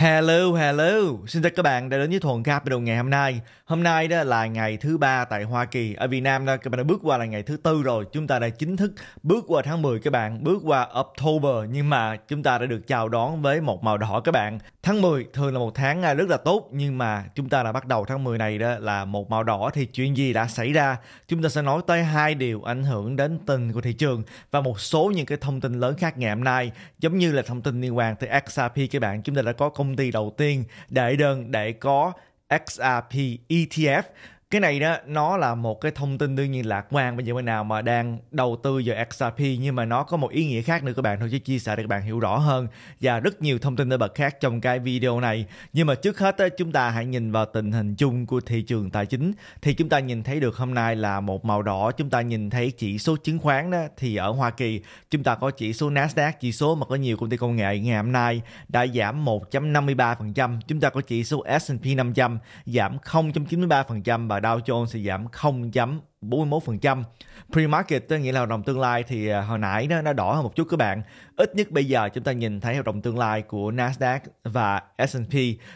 Hello, hello. Xin chào các bạn đã đến với Thuần đầu ngày hôm nay. Hôm nay đó là ngày thứ ba tại Hoa Kỳ. Ở Việt Nam đó các bạn đã bước qua là ngày thứ tư rồi. Chúng ta đã chính thức bước qua tháng 10 các bạn, bước qua October nhưng mà chúng ta đã được chào đón với một màu đỏ các bạn. Tháng 10 thường là một tháng à, rất là tốt nhưng mà chúng ta đã bắt đầu tháng 10 này đó là một màu đỏ thì chuyện gì đã xảy ra? Chúng ta sẽ nói tới hai điều ảnh hưởng đến tình của thị trường và một số những cái thông tin lớn khác ngày hôm nay giống như là thông tin liên quan tới XRP các bạn. Chúng ta đã có công công ty đầu tiên đệ đơn để có XRP ETF cái này đó nó là một cái thông tin đương nhiên lạc quan bây giờ bên nào mà đang đầu tư vào XRP nhưng mà nó có một ý nghĩa khác nữa các bạn thôi chứ chia sẻ để các bạn hiểu rõ hơn và rất nhiều thông tin nổi bật khác trong cái video này nhưng mà trước hết chúng ta hãy nhìn vào tình hình chung của thị trường tài chính thì chúng ta nhìn thấy được hôm nay là một màu đỏ chúng ta nhìn thấy chỉ số chứng khoán đó thì ở Hoa Kỳ chúng ta có chỉ số Nasdaq chỉ số mà có nhiều công ty công nghệ ngày hôm nay đã giảm 1.53% chúng ta có chỉ số S&P 500 giảm 0.93% và và Dow Jones thì giảm 0.41%. Pre-market tôi nghĩ là hợp đồng tương lai thì à, hồi nãy nó, nó đỏ hơn một chút các bạn. Ít nhất bây giờ chúng ta nhìn thấy hợp đồng tương lai của Nasdaq và S&P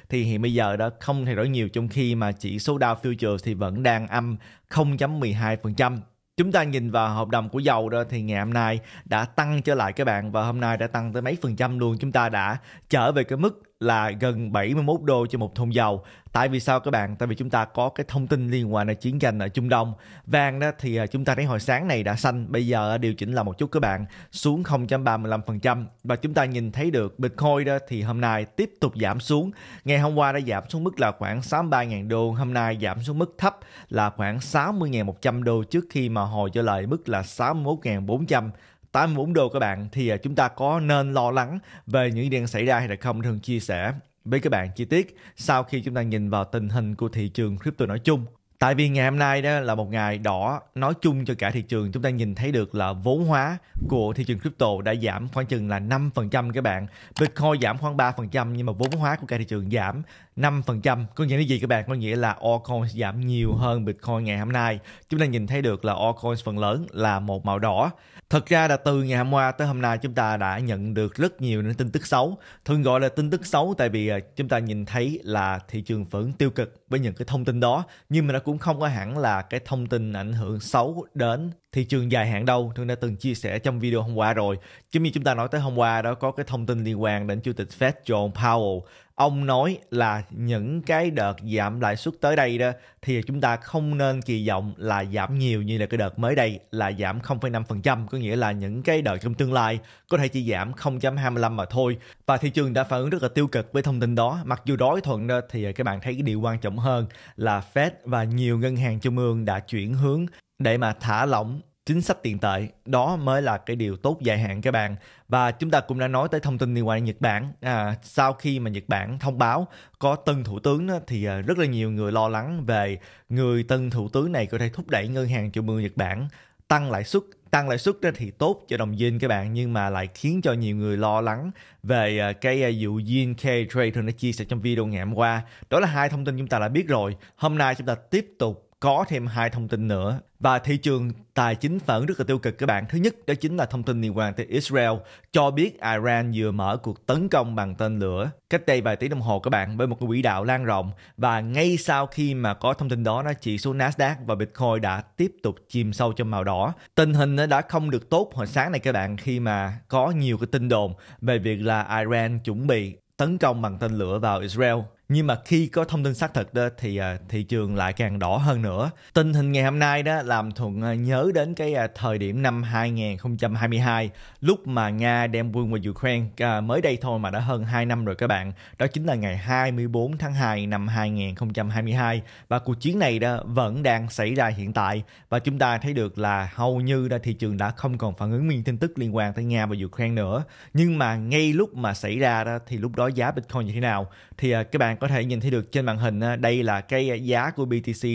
thì hiện bây giờ đã không thay đổi nhiều trong khi mà chỉ số Dow Futures thì vẫn đang âm 0.12%. Chúng ta nhìn vào hợp đồng của dầu đó thì ngày hôm nay đã tăng trở lại các bạn và hôm nay đã tăng tới mấy phần trăm luôn. Chúng ta đã trở về cái mức là gần 71 đô cho một thùng dầu. Tại vì sao các bạn? Tại vì chúng ta có cái thông tin liên quan đến chiến tranh ở Trung Đông. Vàng đó thì à, chúng ta thấy hồi sáng này đã xanh, bây giờ điều chỉnh là một chút các bạn, xuống 0.35% và chúng ta nhìn thấy được Bitcoin đó thì hôm nay tiếp tục giảm xuống. Ngày hôm qua đã giảm xuống mức là khoảng 63.000 đô, hôm nay giảm xuống mức thấp là khoảng 60.100 đô trước khi mà hồi trở lại mức là 61.400 84 đô các bạn thì à, chúng ta có nên lo lắng về những điều xảy ra hay là không thường chia sẻ với các bạn chi tiết sau khi chúng ta nhìn vào tình hình của thị trường crypto nói chung. Tại vì ngày hôm nay đó là một ngày đỏ nói chung cho cả thị trường. Chúng ta nhìn thấy được là vốn hóa của thị trường crypto đã giảm khoảng chừng là 5% các bạn. Bitcoin giảm khoảng 3% nhưng mà vốn hóa của cả thị trường giảm 5%. Có nghĩa là gì các bạn? Có nghĩa là altcoins giảm nhiều hơn Bitcoin ngày hôm nay. Chúng ta nhìn thấy được là altcoins phần lớn là một màu đỏ. Thật ra là từ ngày hôm qua tới hôm nay chúng ta đã nhận được rất nhiều những tin tức xấu. Thường gọi là tin tức xấu tại vì à, chúng ta nhìn thấy là thị trường vẫn tiêu cực với những cái thông tin đó. Nhưng mà nó cũng không có hẳn là cái thông tin ảnh hưởng xấu đến thị trường dài hạn đâu. Thường đã từng chia sẻ trong video hôm qua rồi. Giống như chúng ta nói tới hôm qua đó có cái thông tin liên quan đến Chủ tịch Fed John Powell ông nói là những cái đợt giảm lãi suất tới đây đó thì chúng ta không nên kỳ vọng là giảm nhiều như là cái đợt mới đây là giảm 0,5% có nghĩa là những cái đợt trong tương lai có thể chỉ giảm 0.25 mà thôi và thị trường đã phản ứng rất là tiêu cực với thông tin đó mặc dù đối thuận đó thì các bạn thấy cái điều quan trọng hơn là Fed và nhiều ngân hàng trung ương đã chuyển hướng để mà thả lỏng chính sách tiền tệ đó mới là cái điều tốt dài hạn các bạn và chúng ta cũng đã nói tới thông tin liên quan đến Nhật Bản à, sau khi mà Nhật Bản thông báo có tân thủ tướng đó, thì à, rất là nhiều người lo lắng về người tân thủ tướng này có thể thúc đẩy ngân hàng trung ương Nhật Bản tăng lãi suất tăng lãi suất thì tốt cho đồng yên các bạn nhưng mà lại khiến cho nhiều người lo lắng về à, cái à, vụ Yen K Trade thường đã chia sẻ trong video ngày hôm qua đó là hai thông tin chúng ta đã biết rồi hôm nay chúng ta tiếp tục có thêm hai thông tin nữa và thị trường tài chính phản rất là tiêu cực các bạn. Thứ nhất đó chính là thông tin liên quan tới Israel cho biết Iran vừa mở cuộc tấn công bằng tên lửa cách đây vài tiếng đồng hồ các bạn với một cái quỹ đạo lan rộng và ngay sau khi mà có thông tin đó nó chỉ số Nasdaq và Bitcoin đã tiếp tục chìm sâu trong màu đỏ. Tình hình nó đã không được tốt hồi sáng này các bạn khi mà có nhiều cái tin đồn về việc là Iran chuẩn bị tấn công bằng tên lửa vào Israel nhưng mà khi có thông tin xác thực đó thì à, thị trường lại càng đỏ hơn nữa. Tình hình ngày hôm nay đó làm Thuận à, nhớ đến cái à, thời điểm năm 2022 lúc mà Nga đem quân vào Ukraine à, mới đây thôi mà đã hơn 2 năm rồi các bạn. Đó chính là ngày 24 tháng 2 năm 2022 và cuộc chiến này đó vẫn đang xảy ra hiện tại và chúng ta thấy được là hầu như là thị trường đã không còn phản ứng nguyên tin tức liên quan tới Nga và Ukraine nữa. Nhưng mà ngay lúc mà xảy ra đó thì lúc đó giá Bitcoin như thế nào? thì à, các bạn có thể nhìn thấy được trên màn hình à, đây là cái giá của BTC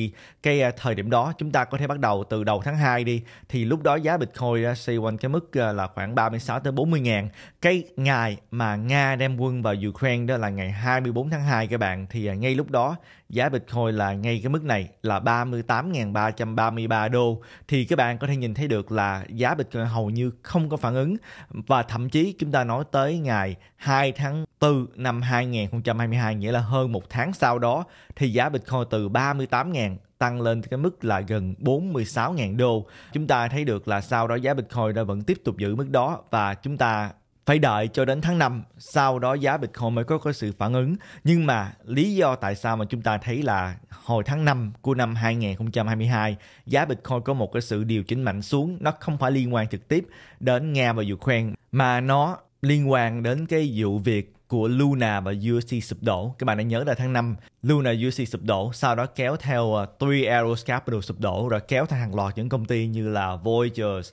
cái à, thời điểm đó chúng ta có thể bắt đầu từ đầu tháng 2 đi thì lúc đó giá Bitcoin xoay quanh cái mức là khoảng 36 tới 40 ngàn cái ngày mà Nga đem quân vào Ukraine đó là ngày 24 tháng 2 các bạn thì ngay lúc đó giá Bitcoin là ngay cái mức này là 38.333 đô thì các bạn có thể nhìn thấy được là giá Bitcoin hầu như không có phản ứng và thậm chí chúng ta nói tới ngày 2 tháng 4 năm 2020 2022 nghĩa là hơn một tháng sau đó thì giá Bitcoin từ 38.000 tăng lên cái mức là gần 46.000 đô. Chúng ta thấy được là sau đó giá Bitcoin đã vẫn tiếp tục giữ mức đó và chúng ta phải đợi cho đến tháng 5 sau đó giá Bitcoin mới có có sự phản ứng nhưng mà lý do tại sao mà chúng ta thấy là hồi tháng 5 của năm 2022 giá Bitcoin có một cái sự điều chỉnh mạnh xuống nó không phải liên quan trực tiếp đến Nga và Ukraine mà nó liên quan đến cái vụ việc của Luna và UST sụp đổ. Các bạn đã nhớ là tháng 5 Luna UST sụp đổ, sau đó kéo theo ờ, Three Arrows Capital sụp đổ rồi kéo theo hàng loạt những công ty như là Voyagers,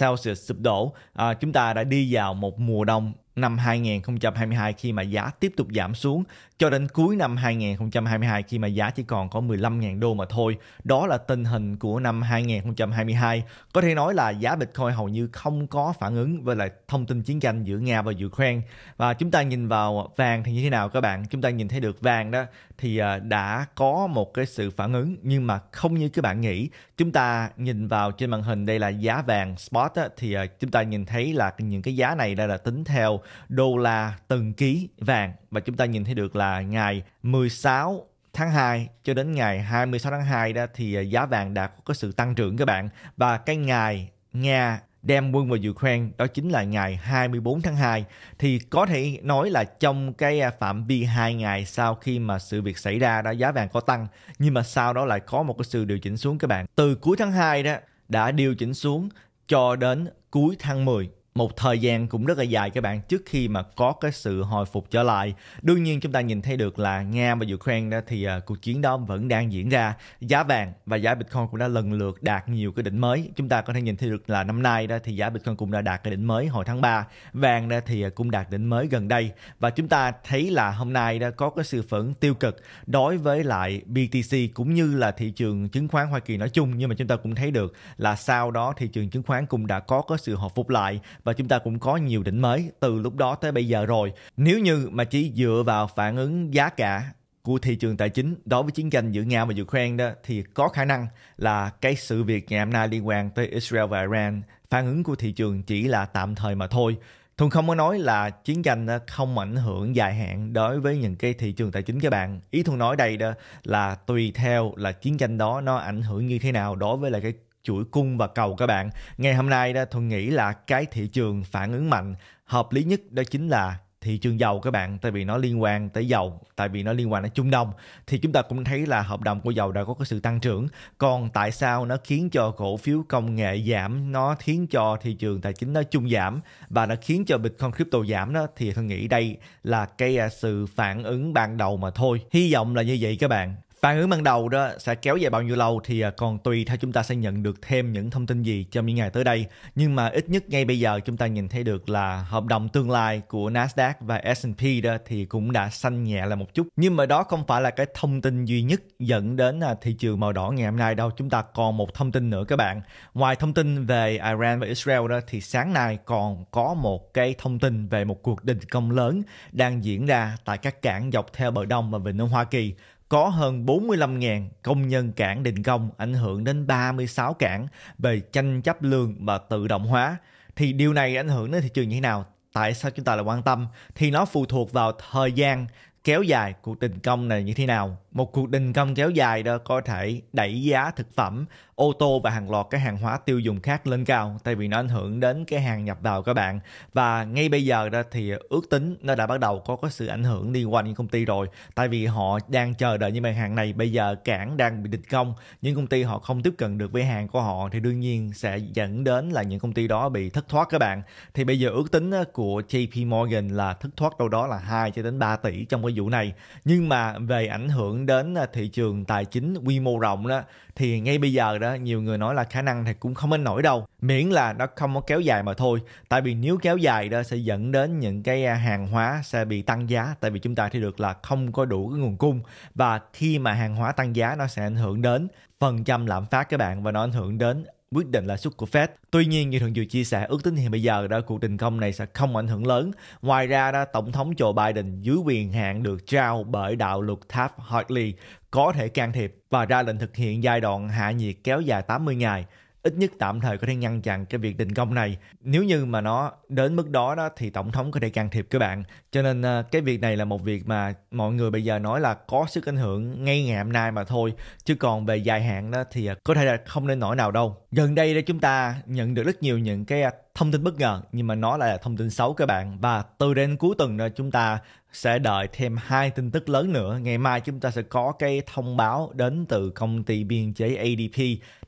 Celsius sụp đổ. À, chúng ta đã đi vào một mùa đông năm 2022 khi mà giá tiếp tục giảm xuống cho đến cuối năm 2022 khi mà giá chỉ còn có 15.000 đô mà thôi. Đó là tình hình của năm 2022. Có thể nói là giá Bitcoin hầu như không có phản ứng với lại thông tin chiến tranh giữa Nga và Ukraine. Và chúng ta nhìn vào vàng thì như thế nào các bạn? Chúng ta nhìn thấy được vàng đó thì à, đã có một cái sự phản ứng nhưng mà không như các bạn nghĩ. Chúng ta nhìn vào trên màn hình đây là giá vàng spot á, thì à, chúng ta nhìn thấy là những cái giá này đây là tính theo đô la từng ký vàng và chúng ta nhìn thấy được là ngày 16 tháng 2 cho đến ngày 26 tháng 2 đó thì à, giá vàng đã có sự tăng trưởng các bạn và cái ngày Nga đem quân vào Ukraine đó chính là ngày 24 tháng 2 thì có thể nói là trong cái à, phạm vi hai ngày sau khi mà sự việc xảy ra đó giá vàng có tăng nhưng mà sau đó lại có một cái sự điều chỉnh xuống các bạn từ cuối tháng 2 đó đã điều chỉnh xuống cho đến cuối tháng 10 một thời gian cũng rất là dài các bạn trước khi mà có cái sự hồi phục trở lại đương nhiên chúng ta nhìn thấy được là nga và ukraine thì à, cuộc chiến đó vẫn đang diễn ra giá vàng và giá bitcoin cũng đã lần lượt đạt nhiều cái đỉnh mới chúng ta có thể nhìn thấy được là năm nay đó thì giá bitcoin cũng đã đạt cái đỉnh mới hồi tháng 3 vàng đó thì à, cũng đạt đỉnh mới gần đây và chúng ta thấy là hôm nay đã có cái sự phẫn tiêu cực đối với lại BTC cũng như là thị trường chứng khoán Hoa Kỳ nói chung nhưng mà chúng ta cũng thấy được là sau đó thị trường chứng khoán cũng đã có cái sự hồi phục lại và chúng ta cũng có nhiều đỉnh mới từ lúc đó tới bây giờ rồi. Nếu như mà chỉ dựa vào phản ứng giá cả của thị trường tài chính đối với chiến tranh giữa Nga và Ukraine đó thì có khả năng là cái sự việc ngày hôm nay liên quan tới Israel và Iran phản ứng của thị trường chỉ là tạm thời mà thôi. Thuận không có nói là chiến tranh không ảnh hưởng dài hạn đối với những cái thị trường tài chính các bạn. Ý Thuận nói đây đó là tùy theo là chiến tranh đó nó ảnh hưởng như thế nào đối với là cái chuỗi cung và cầu các bạn. Ngày hôm nay đó Thuận nghĩ là cái thị trường phản ứng mạnh hợp lý nhất đó chính là thị trường dầu các bạn tại vì nó liên quan tới dầu tại vì nó liên quan đến Trung Đông thì chúng ta cũng thấy là hợp đồng của dầu đã có cái sự tăng trưởng còn tại sao nó khiến cho cổ phiếu công nghệ giảm nó khiến cho thị trường tài chính nó chung giảm và nó khiến cho Bitcoin crypto giảm đó thì tôi nghĩ đây là cái à, sự phản ứng ban đầu mà thôi hy vọng là như vậy các bạn Phản ứng ban đầu đó sẽ kéo dài bao nhiêu lâu thì à, còn tùy theo chúng ta sẽ nhận được thêm những thông tin gì trong những ngày tới đây. Nhưng mà ít nhất ngay bây giờ chúng ta nhìn thấy được là hợp đồng tương lai của Nasdaq và S&P đó thì cũng đã xanh nhẹ là một chút. Nhưng mà đó không phải là cái thông tin duy nhất dẫn đến à, thị trường màu đỏ ngày hôm nay đâu. Chúng ta còn một thông tin nữa các bạn. Ngoài thông tin về Iran và Israel đó thì sáng nay còn có một cái thông tin về một cuộc đình công lớn đang diễn ra tại các cảng dọc theo bờ đông và vịnh Hoa Kỳ có hơn 45.000 công nhân cảng đình công ảnh hưởng đến 36 cảng về tranh chấp lương và tự động hóa. Thì điều này ảnh hưởng đến thị trường như thế nào? Tại sao chúng ta lại quan tâm? Thì nó phụ thuộc vào thời gian kéo dài cuộc đình công này như thế nào. Một cuộc đình công kéo dài đó có thể đẩy giá thực phẩm ô tô và hàng loạt cái hàng hóa tiêu dùng khác lên cao tại vì nó ảnh hưởng đến cái hàng nhập vào các bạn và ngay bây giờ ra thì ước tính nó đã bắt đầu có có sự ảnh hưởng đi quanh những công ty rồi tại vì họ đang chờ đợi những mặt hàng này bây giờ cảng đang bị địch công những công ty họ không tiếp cận được với hàng của họ thì đương nhiên sẽ dẫn đến là những công ty đó bị thất thoát các bạn thì bây giờ ước tính ờ, của JP Morgan là thất thoát đâu đó là 2 cho đến 3 tỷ trong cái vụ này nhưng mà về ảnh hưởng đến ờ, thị trường tài chính quy mô rộng đó thì ngay bây giờ đó nhiều người nói là khả năng thì cũng không nên nổi đâu miễn là nó không có kéo dài mà thôi tại vì nếu kéo dài đó sẽ dẫn đến những cái à, hàng hóa sẽ bị tăng giá tại vì chúng ta thì được là không có đủ cái nguồn cung và khi mà hàng hóa tăng giá nó sẽ ảnh hưởng đến phần trăm lạm phát các bạn và nó ảnh hưởng đến quyết định lãi suất của Fed. Tuy nhiên, như thường dự chia sẻ, ước tính hiện bây giờ đó cuộc đình công này sẽ không ảnh hưởng lớn. Ngoài ra, đó, Tổng thống Joe Biden dưới quyền hạn được trao bởi đạo luật Taft-Hartley có thể can thiệp và ra lệnh thực hiện giai đoạn hạ nhiệt kéo dài 80 ngày ít nhất tạm thời có thể ngăn chặn cái việc đình công này nếu như mà nó đến mức đó đó thì tổng thống có thể can thiệp các bạn cho nên à, cái việc này là một việc mà mọi người bây giờ nói là có sức ảnh hưởng ngay ngày hôm nay mà thôi chứ còn về dài hạn đó thì à, có thể là không nên nổi nào đâu gần đây đó chúng ta nhận được rất nhiều những cái à, thông tin bất ngờ nhưng mà nó lại là thông tin xấu các bạn và từ đến cuối tuần nữa chúng ta sẽ đợi thêm hai tin tức lớn nữa ngày mai chúng ta sẽ có cái thông báo đến từ công ty biên chế ADP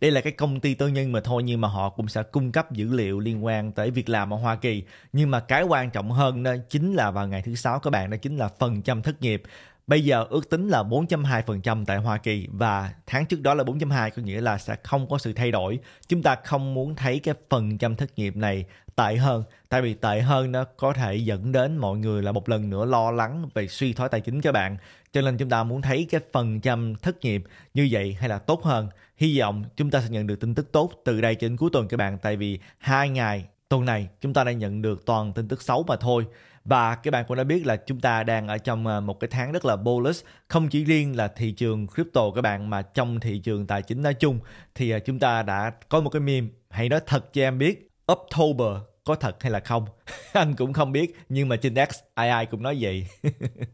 đây là cái công ty tư nhân mà thôi nhưng mà họ cũng sẽ cung cấp dữ liệu liên quan tới việc làm ở Hoa Kỳ nhưng mà cái quan trọng hơn đó chính là vào ngày thứ sáu các bạn đó chính là phần trăm thất nghiệp Bây giờ ước tính là 4.2% tại Hoa Kỳ và tháng trước đó là 4.2 có nghĩa là sẽ không có sự thay đổi. Chúng ta không muốn thấy cái phần trăm thất nghiệp này tệ hơn. Tại vì tệ hơn nó có thể dẫn đến mọi người là một lần nữa lo lắng về suy thoái tài chính các bạn. Cho nên chúng ta muốn thấy cái phần trăm thất nghiệp như vậy hay là tốt hơn. Hy vọng chúng ta sẽ nhận được tin tức tốt từ đây cho đến cuối tuần các bạn. Tại vì hai ngày tuần này chúng ta đã nhận được toàn tin tức xấu mà thôi và các bạn cũng đã biết là chúng ta đang ở trong à, một cái tháng rất là bullish không chỉ riêng là thị trường crypto các bạn mà trong thị trường tài chính nói chung thì à, chúng ta đã có một cái meme hãy nói thật cho em biết October có thật hay là không anh cũng không biết nhưng mà trên X ai ai cũng nói vậy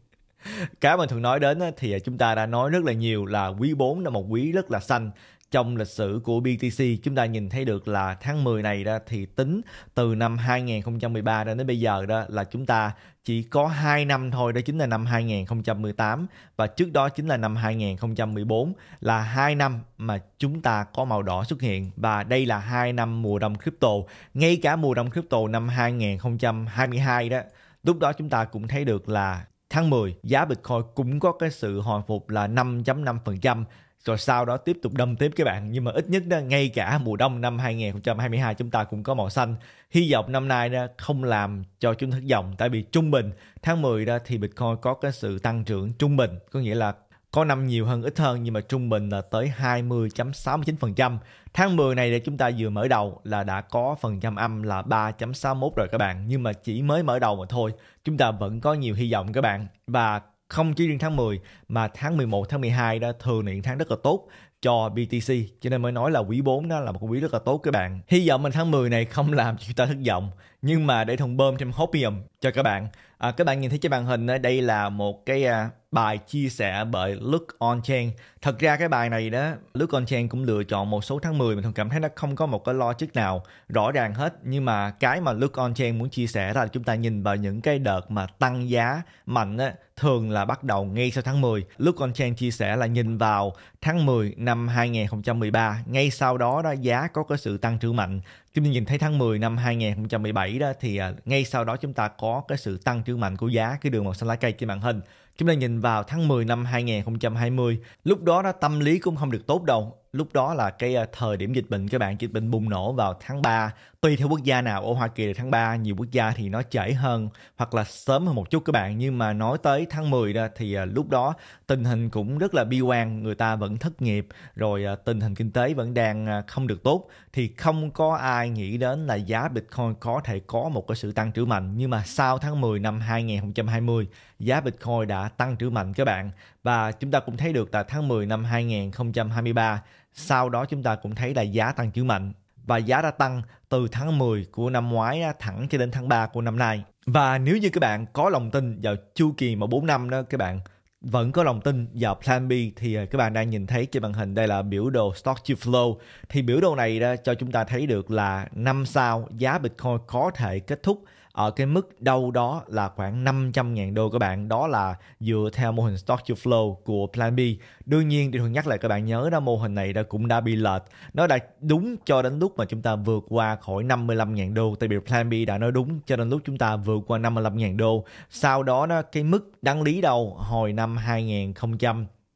cái mà thường nói đến thì à, chúng ta đã nói rất là nhiều là quý 4 là một quý rất là xanh trong lịch sử của BTC chúng ta nhìn thấy được là tháng 10 này đó thì tính từ năm 2013 đến, đến bây giờ đó là chúng ta chỉ có 2 năm thôi đó chính là năm 2018 và trước đó chính là năm 2014 là hai năm mà chúng ta có màu đỏ xuất hiện và đây là hai năm mùa đông crypto ngay cả mùa đông crypto năm 2022 đó lúc đó chúng ta cũng thấy được là tháng 10 giá Bitcoin cũng có cái sự hồi phục là 5.5% rồi sau đó tiếp tục đâm tiếp các bạn nhưng mà ít nhất đó, ngay cả mùa đông năm 2022 chúng ta cũng có màu xanh hy vọng năm nay đó không làm cho chúng thất vọng tại vì trung bình tháng 10 đó thì Bitcoin có cái sự tăng trưởng trung bình có nghĩa là có năm nhiều hơn ít hơn nhưng mà trung bình là tới 20.69%. Tháng 10 này để chúng ta vừa mở đầu là đã có phần trăm âm là 3.61 rồi các bạn, nhưng mà chỉ mới mở đầu mà thôi. Chúng ta vẫn có nhiều hy vọng các bạn. Và không chỉ riêng tháng 10 mà tháng 11, tháng 12 đó thường là những tháng rất là tốt cho BTC cho nên mới nói là quý 4 đó là một quý rất là tốt các bạn hy vọng mình tháng 10 này không làm chúng ta thất vọng nhưng mà để thùng bơm thêm hopium cho các bạn à, các bạn nhìn thấy trên màn hình ờ, đây là một cái à, bài chia sẻ bởi Luke Onchain thật ra cái bài này đó Luke Onchain cũng lựa chọn một số tháng 10 mình thường cảm thấy nó không có một cái logic nào rõ ràng hết nhưng mà cái mà Luke Onchain muốn chia sẻ là chúng ta nhìn vào những cái đợt mà tăng giá mạnh á thường là bắt đầu ngay sau tháng 10. Luke Onchain chia sẻ là nhìn vào tháng 10 năm 2013, ngay sau đó đó giá có cái sự tăng trưởng mạnh Chúng ta nhìn thấy tháng 10 năm 2017 đó thì à, ngay sau đó chúng ta có cái sự tăng trưởng mạnh của giá cái đường màu xanh lá cây trên màn hình Chúng ta nhìn vào tháng 10 năm 2020, lúc đó đó tâm lý cũng không được tốt đâu. Lúc đó là cái ờ, thời điểm dịch bệnh các bạn, dịch bệnh bùng nổ vào tháng 3. Tùy theo quốc gia nào, ở Hoa Kỳ là tháng 3, nhiều quốc gia thì nó chảy hơn hoặc là sớm hơn một chút các bạn. Nhưng mà nói tới tháng 10 đó thì ờ, lúc đó tình hình cũng rất là bi quan, người ta vẫn thất nghiệp, rồi ờ, tình hình kinh tế vẫn đang không được tốt. Thì không có ai nghĩ đến là giá Bitcoin có thể có một cái sự tăng trưởng mạnh. Nhưng mà sau tháng 10 năm 2020, giá Bitcoin đã tăng trưởng mạnh các bạn và chúng ta cũng thấy được tại tháng 10 năm 2023 sau đó chúng ta cũng thấy là giá tăng trưởng mạnh và giá đã tăng từ tháng 10 của năm ngoái thẳng cho đến tháng 3 của năm nay. Và nếu như các bạn có lòng tin vào chu kỳ mà 4 năm đó các bạn vẫn có lòng tin vào plan B thì à, các bạn đang nhìn thấy trên màn hình đây là biểu đồ stock to flow thì biểu đồ này đó cho chúng ta thấy được là năm sau giá Bitcoin có thể kết thúc ở ờ, cái mức đâu đó là khoảng 500.000 đô các bạn đó là dựa theo mô hình stock to flow của Plan B đương nhiên thì thường nhắc lại các bạn nhớ đó mô hình này đã cũng đã bị lệch nó đã đúng cho đến lúc mà chúng ta vượt qua khỏi 55.000 đô tại vì Plan B đã nói đúng cho đến lúc chúng ta vượt qua 55.000 đô sau đó nó cái mức đáng lý đầu hồi năm 2000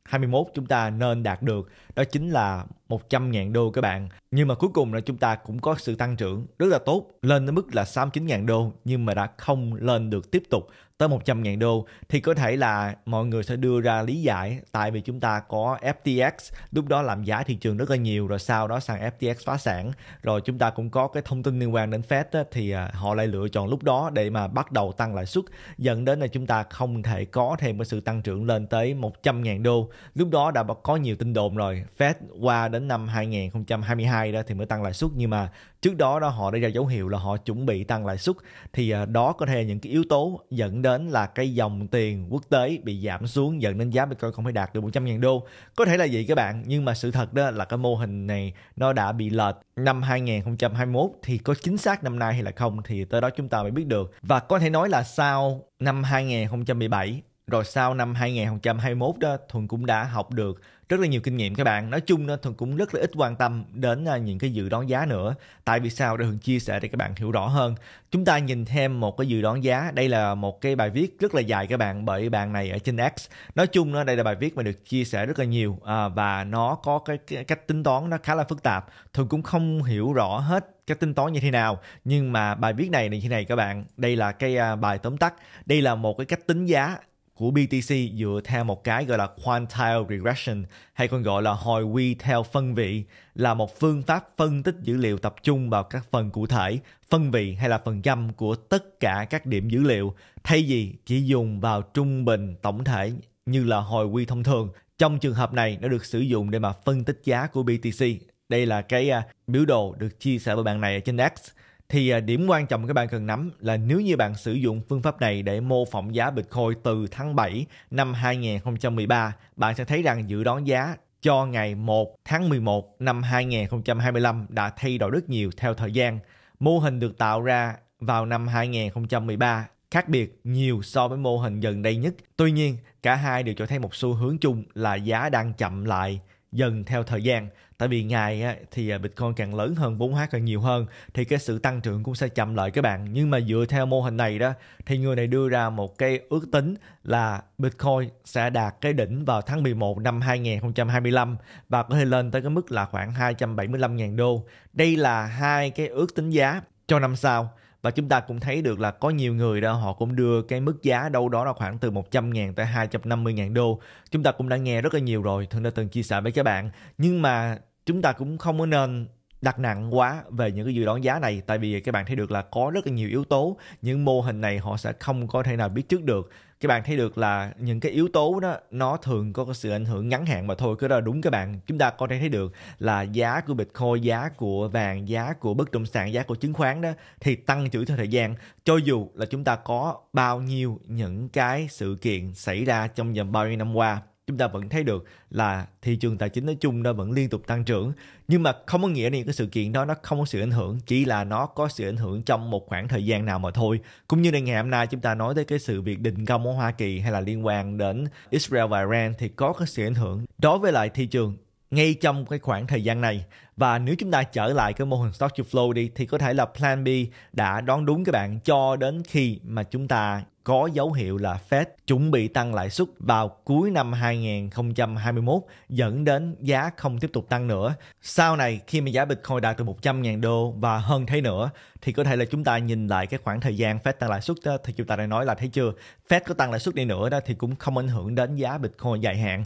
21 chúng ta nên đạt được đó chính là 100.000 đô các bạn. Nhưng mà cuối cùng là chúng ta cũng có sự tăng trưởng rất là tốt lên đến mức là 69.000 đô nhưng mà đã không lên được tiếp tục tới 100 ngàn đô thì có thể là mọi người sẽ đưa ra lý giải tại vì chúng ta có FTX lúc đó làm giá thị trường rất là nhiều rồi sau đó sàn FTX phá sản rồi chúng ta cũng có cái thông tin liên quan đến Fed á, thì à, họ lại lựa chọn lúc đó để mà bắt đầu tăng lãi suất dẫn đến là chúng ta không thể có thêm cái sự tăng trưởng lên tới 100 ngàn đô lúc đó đã có nhiều tin đồn rồi Fed qua đến năm 2022 đó thì mới tăng lãi suất nhưng mà trước đó đó họ đã ra dấu hiệu là họ chuẩn bị tăng lãi suất thì à, đó có thể là những cái yếu tố dẫn đến là cái dòng tiền quốc tế bị giảm xuống dẫn đến giá Bitcoin không thể đạt được 100.000 đô có thể là gì các bạn nhưng mà sự thật đó là cái mô hình này nó đã bị lệch năm 2021 thì có chính xác năm nay hay là không thì tới đó chúng ta mới biết được và có thể nói là sau năm 2017 rồi sau năm 2021 đó thuần cũng đã học được rất là nhiều kinh nghiệm các bạn nói chung đó thuần cũng rất là ít quan tâm đến à, những cái dự đoán giá nữa tại vì sao để thuần chia sẻ để các bạn hiểu rõ hơn chúng ta nhìn thêm một cái dự đoán giá đây là một cái bài viết rất là dài các bạn bởi bạn này ở trên x nói chung đó đây là bài viết mà được chia sẻ rất là nhiều à, và nó có cái, cách tính toán nó khá là phức tạp thuần cũng không hiểu rõ hết cái tính toán như thế nào nhưng mà bài viết này này như thế này các bạn đây là cái à, bài tóm tắt đây là một cái cách tính giá của BTC dựa theo một cái gọi là quantile regression hay còn gọi là hồi quy theo phân vị là một phương pháp phân tích dữ liệu tập trung vào các phần cụ thể, phân vị hay là phần trăm của tất cả các điểm dữ liệu thay vì chỉ dùng vào trung bình tổng thể như là hồi quy thông thường. Trong trường hợp này nó được sử dụng để mà phân tích giá của BTC. Đây là cái uh, biểu đồ được chia sẻ bởi bạn này ở trên X thì à, điểm quan trọng các bạn cần nắm là nếu như bạn sử dụng phương pháp này để mô phỏng giá Bitcoin từ tháng 7 năm 2013, bạn sẽ thấy rằng dự đoán giá cho ngày 1 tháng 11 năm 2025 đã thay đổi rất nhiều theo thời gian. Mô hình được tạo ra vào năm 2013 khác biệt nhiều so với mô hình gần đây nhất. Tuy nhiên, cả hai đều cho thấy một xu hướng chung là giá đang chậm lại dần theo thời gian tại vì ngày thì à, bitcoin càng lớn hơn vốn hóa càng nhiều hơn thì cái sự tăng trưởng cũng sẽ chậm lại các bạn nhưng mà dựa theo mô hình này đó thì người này đưa ra một cái ước tính là bitcoin sẽ đạt cái đỉnh vào tháng 11 năm 2025 và có thể lên tới cái mức là khoảng 275.000 đô đây là hai cái ước tính giá cho năm sau và chúng ta cũng thấy được là có nhiều người đó họ cũng đưa cái mức giá đâu đó là khoảng từ 100 ngàn tới 250 ngàn đô chúng ta cũng đã nghe rất là nhiều rồi thường đã từng chia sẻ với các bạn nhưng mà chúng ta cũng không có nên đặt nặng quá về những cái dự đoán giá này tại vì các bạn thấy được là có rất là nhiều yếu tố những mô hình này họ sẽ không có thể nào biết trước được các bạn thấy được là những cái yếu tố đó nó thường có sự ảnh hưởng ngắn hạn mà thôi Cứ đó là đúng các bạn chúng ta có thể thấy được là giá của bitcoin giá của vàng giá của bất động sản giá của chứng khoán đó thì tăng trưởng theo thời gian cho dù là chúng ta có bao nhiêu những cái sự kiện xảy ra trong vòng bao nhiêu năm qua chúng ta vẫn thấy được là thị trường tài chính nói chung nó vẫn liên tục tăng trưởng nhưng mà không có nghĩa những cái sự kiện đó nó không có sự ảnh hưởng chỉ là nó có sự ảnh hưởng trong một khoảng thời gian nào mà thôi cũng như là ngày hôm nay chúng ta nói tới cái sự việc đình công ở Hoa Kỳ hay là liên quan đến Israel và Iran thì có cái sự ảnh hưởng đối với lại thị trường ngay trong cái khoảng thời gian này và nếu chúng ta trở lại cái mô hình stock to flow đi thì có thể là plan B đã đoán đúng các bạn cho đến khi mà chúng ta có dấu hiệu là Fed chuẩn bị tăng lãi suất vào cuối năm 2021 dẫn đến giá không tiếp tục tăng nữa. Sau này khi mà giá Bitcoin đạt từ 100.000 đô và hơn thế nữa thì có thể là chúng ta nhìn lại cái khoảng thời gian Fed tăng lãi suất đó, thì chúng ta đã nói là thấy chưa Fed có tăng lãi suất đi nữa đó thì cũng không ảnh hưởng đến giá Bitcoin dài hạn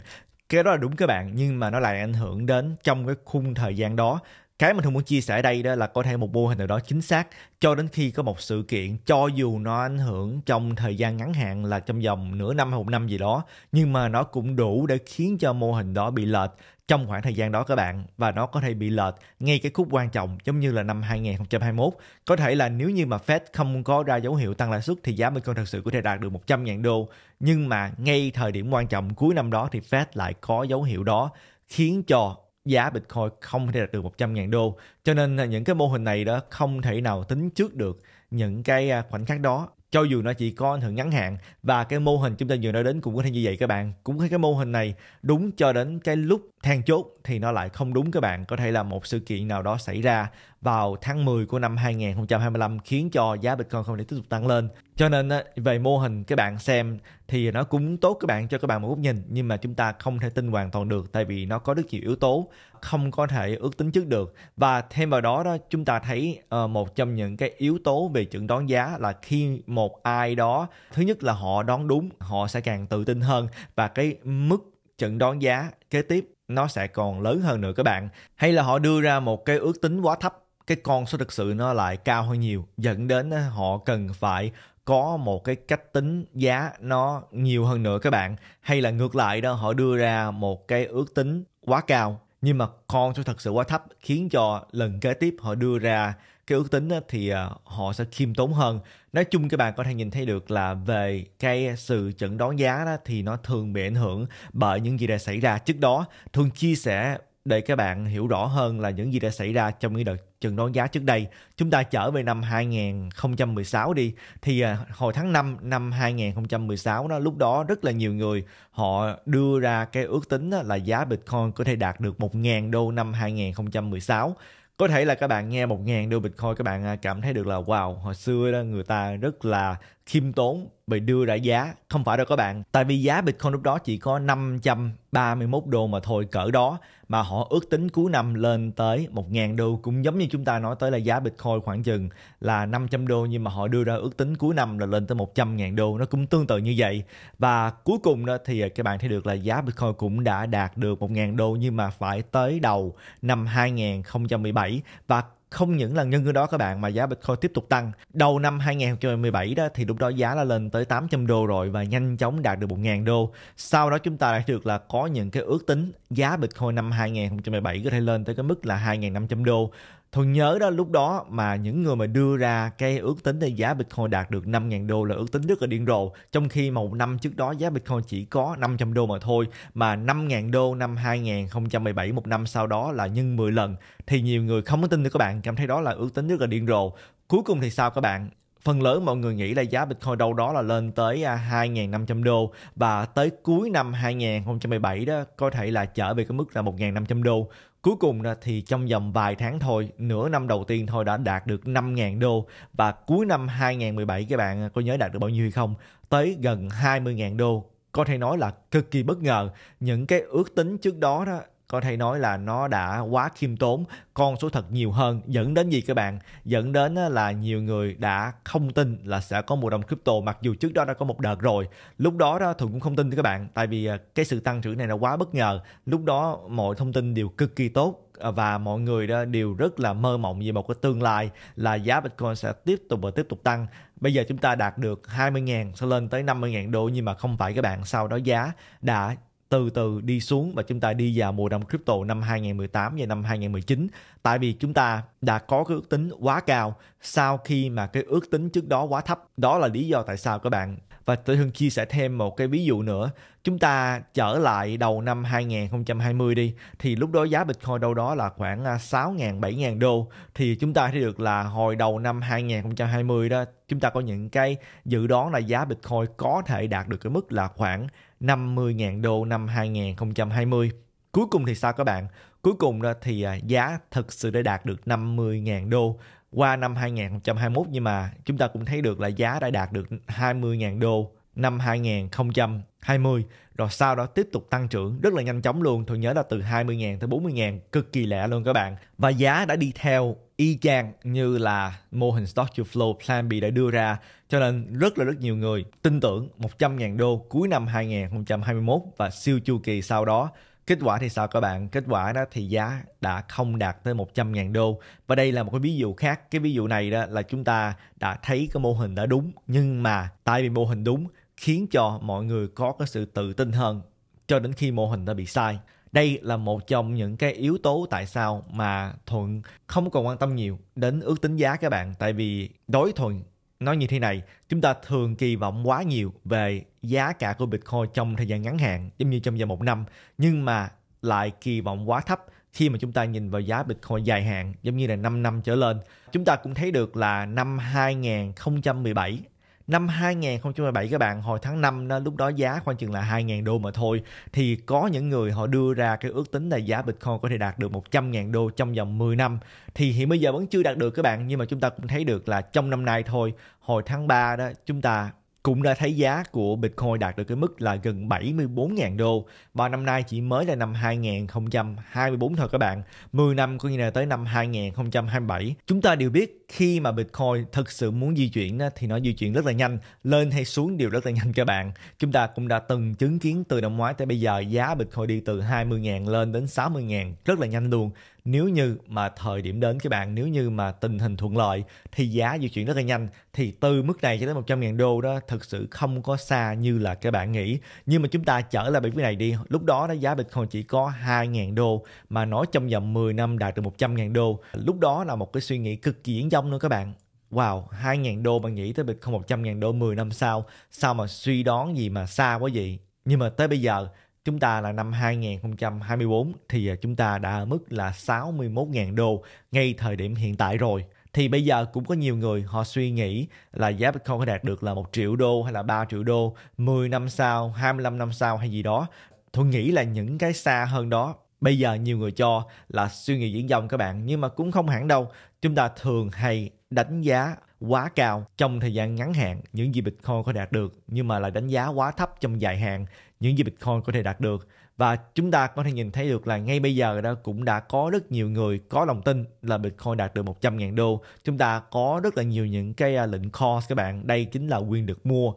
cái đó là đúng các bạn nhưng mà nó lại ảnh hưởng đến trong cái khung thời gian đó cái mình thường muốn chia sẻ đây đó là có thể một mô hình nào đó chính xác cho đến khi có một sự kiện cho dù nó ảnh hưởng trong thời gian ngắn hạn là trong vòng nửa năm hay một năm gì đó nhưng mà nó cũng đủ để khiến cho mô hình đó bị lệch trong khoảng thời gian đó các bạn và nó có thể bị lệch ngay cái khúc quan trọng giống như là năm 2021 có thể là nếu như mà Fed không có ra dấu hiệu tăng lãi suất thì giá Bitcoin thật sự có thể đạt được 100.000 đô nhưng mà ngay thời điểm quan trọng cuối năm đó thì Fed lại có dấu hiệu đó khiến cho giá Bitcoin không thể đạt được 100.000 đô. Cho nên à, những cái mô hình này đó không thể nào tính trước được những cái à, khoảnh khắc đó cho dù nó chỉ có ảnh hưởng ngắn hạn và cái mô hình chúng ta vừa nói đến cũng có thể như vậy các bạn cũng thấy cái mô hình này đúng cho đến cái lúc than chốt thì nó lại không đúng các bạn có thể là một sự kiện nào đó xảy ra vào tháng 10 của năm 2025 khiến cho giá Bitcoin không thể tiếp tục tăng lên. Cho nên về mô hình các bạn xem thì nó cũng tốt các bạn cho các bạn một góc nhìn nhưng mà chúng ta không thể tin hoàn toàn được tại vì nó có rất nhiều yếu tố không có thể ước tính trước được và thêm vào đó đó chúng ta thấy ờ, một trong những cái yếu tố về chẩn đoán giá là khi một ai đó thứ nhất là họ đoán đúng họ sẽ càng tự tin hơn và cái mức chẩn đoán giá kế tiếp nó sẽ còn lớn hơn nữa các bạn hay là họ đưa ra một cái ước tính quá thấp cái con số thực sự nó lại cao hơn nhiều dẫn đến ờ, họ cần phải có một cái cách tính giá nó nhiều hơn nữa các bạn hay là ngược lại đó họ đưa ra một cái ước tính quá cao nhưng mà con số thật sự quá thấp khiến cho lần kế tiếp họ đưa ra cái ước tính thì ờ, họ sẽ khiêm tốn hơn nói chung các bạn có thể nhìn thấy được là về cái sự chẩn đoán giá đó thì nó thường bị ảnh hưởng bởi những gì đã xảy ra trước đó thường chia sẻ để các bạn hiểu rõ hơn là những gì đã xảy ra trong những đợt trần đón giá trước đây. Chúng ta trở về năm 2016 đi. Thì à, hồi tháng 5 năm 2016 đó, lúc đó rất là nhiều người họ đưa ra cái ước tính là giá Bitcoin có thể đạt được 1.000 đô năm 2016 có thể là các bạn nghe 1.000 đô Bitcoin các bạn à, cảm thấy được là wow hồi xưa đó người ta rất là khiêm tốn về đưa ra giá không phải đâu các bạn tại vì giá bitcoin lúc đó chỉ có 531 đô mà thôi cỡ đó mà họ ước tính cuối năm lên tới 1.000 đô cũng giống như chúng ta nói tới là giá bitcoin khoảng chừng là 500 đô nhưng mà họ đưa ra ước tính cuối năm là lên tới 100.000 đô nó cũng tương tự như vậy và cuối cùng đó thì các bạn thấy được là giá bitcoin cũng đã đạt được 1.000 đô nhưng mà phải tới đầu năm 2017 và không những là nhân cái đó các bạn mà giá Bitcoin tiếp tục tăng. Đầu năm 2017 đó thì lúc đó giá là lên tới 800 đô rồi và nhanh chóng đạt được 1.000 đô. Sau đó chúng ta đã được là có những cái ước tính giá Bitcoin năm 2017 có thể lên tới cái mức là 2.500 đô Thôi nhớ đó lúc đó mà những người mà đưa ra cái ước tính thì giá Bitcoin đạt được 5.000 đô là ước tính rất là điên rồ. Trong khi một năm trước đó giá Bitcoin chỉ có 500 đô mà thôi. Mà 5.000 đô năm 2017 một năm sau đó là nhân 10 lần. Thì nhiều người không có tin được các bạn cảm thấy đó là ước tính rất là điên rồ. Cuối cùng thì sao các bạn? phần lớn mọi người nghĩ là giá Bitcoin đâu đó là lên tới 2.500 à, đô và tới cuối năm 2017 đó có thể là trở về cái mức là 1.500 đô. Cuối cùng thì trong vòng vài tháng thôi, nửa năm đầu tiên thôi đã đạt được 5.000 đô và cuối năm 2017 các bạn có nhớ đạt được bao nhiêu hay không? Tới gần 20.000 đô. Có thể nói là cực kỳ bất ngờ. Những cái ước tính trước đó đó có thể nói là nó đã quá khiêm tốn con số thật nhiều hơn dẫn đến gì các bạn dẫn đến là nhiều người đã không tin là sẽ có mùa đông crypto mặc dù trước đó đã có một đợt rồi lúc đó đó thường cũng không tin các bạn tại vì à, cái sự tăng trưởng này là quá bất ngờ lúc đó mọi thông tin đều cực kỳ tốt à, và mọi người đó đều rất là mơ mộng về một cái tương lai là giá Bitcoin sẽ tiếp tục và tiếp tục tăng. Bây giờ chúng ta đạt được 20.000 sẽ lên tới 50.000 đô nhưng mà không phải các bạn sau đó giá đã từ từ đi xuống và chúng ta đi vào mùa đông crypto năm 2018 và năm 2019 tại vì chúng ta đã có cái ước tính quá cao sau khi mà cái ước tính trước đó quá thấp đó là lý do tại sao các bạn và tôi thường chia sẻ thêm một cái ví dụ nữa. Chúng ta trở lại đầu năm 2020 đi thì lúc đó giá Bitcoin đâu đó là khoảng 6.000 à, 7.000 đô thì chúng ta thấy được là hồi đầu năm 2020 đó chúng ta có những cái dự đoán là giá Bitcoin có thể đạt được cái mức là khoảng 50.000 đô năm 2020. Cuối cùng thì sao các bạn? Cuối cùng đó thì à, giá thực sự đã đạt được 50.000 đô qua năm 2021 nhưng mà chúng ta cũng thấy được là giá đã đạt được 20.000 đô năm 2020 rồi sau đó tiếp tục tăng trưởng rất là nhanh chóng luôn tôi nhớ là từ 20.000 tới 40.000 cực kỳ lẹ luôn các bạn và giá đã đi theo y chang như là mô hình stock to flow plan B đã đưa ra cho nên rất là rất nhiều người tin tưởng 100.000 đô cuối năm 2021 và siêu chu kỳ sau đó Kết quả thì sao các bạn? Kết quả đó thì giá đã không đạt tới 100.000 đô. Và đây là một cái ví dụ khác. Cái ví dụ này đó là chúng ta đã thấy cái mô hình đã đúng. Nhưng mà tại vì mô hình đúng khiến cho mọi người có cái sự tự tin hơn cho đến khi mô hình đã bị sai. Đây là một trong những cái yếu tố tại sao mà Thuận không còn quan tâm nhiều đến ước tính giá các bạn. Tại vì đối Thuận nói như thế này chúng ta thường kỳ vọng quá nhiều về giá cả của bitcoin trong thời gian ngắn hạn giống như trong vòng một năm nhưng mà lại kỳ vọng quá thấp khi mà chúng ta nhìn vào giá Bitcoin dài hạn giống như là 5 năm trở lên. Chúng ta cũng thấy được là năm 2017 năm 2017 các bạn hồi tháng 5 đó, lúc đó giá khoảng chừng là 2.000 đô mà thôi thì có những người họ đưa ra cái ước tính là giá Bitcoin có thể đạt được 100.000 đô trong vòng 10 năm thì hiện bây giờ vẫn chưa đạt được các bạn nhưng mà chúng ta cũng thấy được là trong năm nay thôi hồi tháng 3 đó chúng ta cũng đã thấy giá của Bitcoin đạt được cái mức là gần 74.000 đô và năm nay chỉ mới là năm 2024 thôi các bạn 10 năm có nghĩa là tới năm 2027 chúng ta đều biết khi mà Bitcoin thực sự muốn di chuyển thì nó di chuyển rất là nhanh lên hay xuống đều rất là nhanh các bạn chúng ta cũng đã từng chứng kiến từ năm ngoái tới bây giờ giá Bitcoin đi từ 20.000 lên đến 60.000 rất là nhanh luôn nếu như mà thời điểm đến các bạn nếu như mà tình hình thuận lợi thì giá di chuyển rất là nhanh thì từ mức này cho tới 100 ngàn đô đó thực sự không có xa như là các bạn nghĩ nhưng mà chúng ta trở lại vị trí này đi lúc đó đó giá Bitcoin chỉ có 2 ngàn đô mà nói trong vòng 10 năm đạt được 100 ngàn đô lúc đó là một cái suy nghĩ cực kỳ diễn dông nữa các bạn Wow, 2.000 đô bạn nghĩ tới Bitcoin 100.000 đô 10 năm sau Sao mà suy đoán gì mà xa quá vậy Nhưng mà tới bây giờ chúng ta là năm 2024 thì à, chúng ta đã ở mức là 61.000 đô ngay thời điểm hiện tại rồi thì bây giờ cũng có nhiều người họ suy nghĩ là giá Bitcoin có đạt được là 1 triệu đô hay là 3 triệu đô 10 năm sau, 25 năm sau hay gì đó. Tôi nghĩ là những cái xa hơn đó bây giờ nhiều người cho là suy nghĩ diễn dòng các bạn nhưng mà cũng không hẳn đâu. Chúng ta thường hay đánh giá quá cao trong thời gian ngắn hạn những gì Bitcoin có đạt được nhưng mà lại đánh giá quá thấp trong dài hạn những gì Bitcoin có thể đạt được và chúng ta có thể nhìn thấy được là ngay bây giờ đó cũng đã có rất nhiều người có lòng tin là Bitcoin đạt được 100.000 đô. Chúng ta có rất là nhiều những cái à, lệnh call các bạn. Đây chính là quyền được mua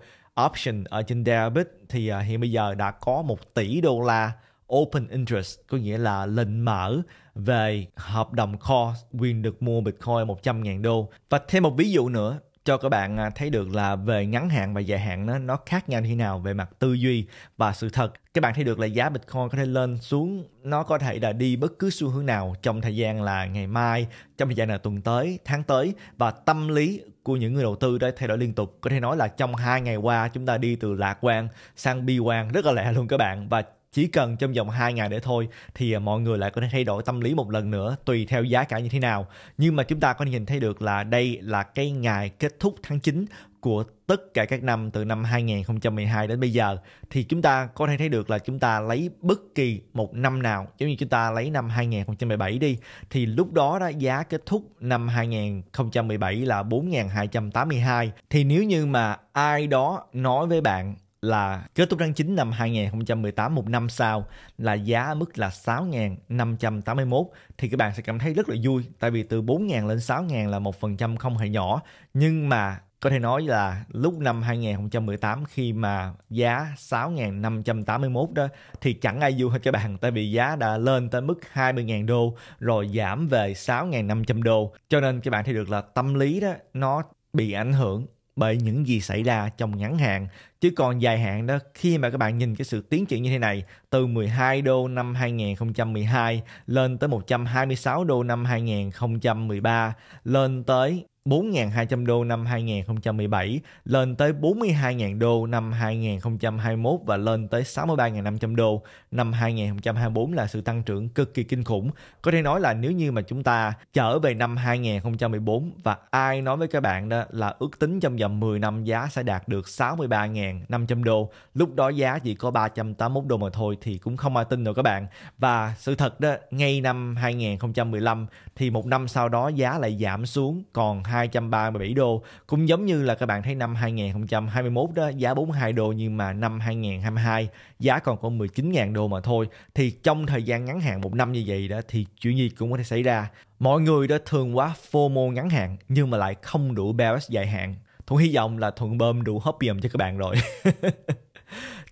option ở trên Deribit thì à, hiện bây giờ đã có 1 tỷ đô la open interest có nghĩa là lệnh mở về hợp đồng call quyền được mua Bitcoin 100.000 đô. Và thêm một ví dụ nữa cho các bạn à, thấy được là về ngắn hạn và dài hạn nó nó khác nhau như thế nào về mặt tư duy và sự thật. Các bạn thấy được là giá Bitcoin có thể lên xuống, nó có thể là đi bất cứ xu hướng nào trong thời gian là ngày mai, trong thời gian là tuần tới, tháng tới và tâm lý của những người đầu tư đã thay đổi liên tục. Có thể nói là trong hai ngày qua chúng ta đi từ lạc quan sang bi quan rất là lẹ luôn các bạn và chỉ cần trong vòng 2 ngày để thôi thì à, mọi người lại có thể thay đổi tâm lý một lần nữa tùy theo giá cả như thế nào. Nhưng mà chúng ta có thể nhìn thấy được là đây là cái ngày kết thúc tháng 9 của tất cả các năm từ năm 2012 đến bây giờ thì chúng ta có thể thấy được là chúng ta lấy bất kỳ một năm nào giống như chúng ta lấy năm 2017 đi thì lúc đó đó giá kết thúc năm 2017 là 4.282 thì nếu như mà ai đó nói với bạn là kết thúc tháng 9 năm 2018 một năm sau là giá ở mức là 6.581 thì các bạn sẽ cảm thấy rất là vui tại vì từ 4.000 lên 6.000 là một phần trăm không hề nhỏ nhưng mà có thể nói là lúc năm 2018 khi mà giá 6.581 đó thì chẳng ai vui hết các bạn tại vì giá đã lên tới mức 20.000 đô rồi giảm về 6.500 đô cho nên các bạn thấy được là tâm lý đó nó bị ảnh hưởng bởi những gì xảy ra trong ngắn hạn. Chứ còn dài hạn đó, khi mà các bạn nhìn cái sự tiến triển như thế này, từ 12 đô năm 2012 lên tới 126 đô năm 2013, lên tới 4.200 đô năm 2017 lên tới 42.000 đô năm 2021 và lên tới 63.500 đô năm 2024 là sự tăng trưởng cực kỳ kinh khủng. Có thể nói là nếu như mà chúng ta trở về năm 2014 và ai nói với các bạn đó là ước tính trong vòng 10 năm giá sẽ đạt được 63.500 đô, lúc đó giá chỉ có 381 đô mà thôi thì cũng không ai tin được các bạn. Và sự thật đó, ngay năm 2015 thì một năm sau đó giá lại giảm xuống còn 237 đô cũng giống như là các bạn thấy năm 2021 đó giá 42 đô nhưng mà năm 2022 giá còn có 19.000 đô mà thôi thì trong thời gian ngắn hạn một năm như vậy đó thì chuyện gì cũng có thể xảy ra mọi người đã thường quá FOMO ngắn hạn nhưng mà lại không đủ bearish dài hạn thuận hy vọng là thuận bơm đủ hấp hopium cho các bạn rồi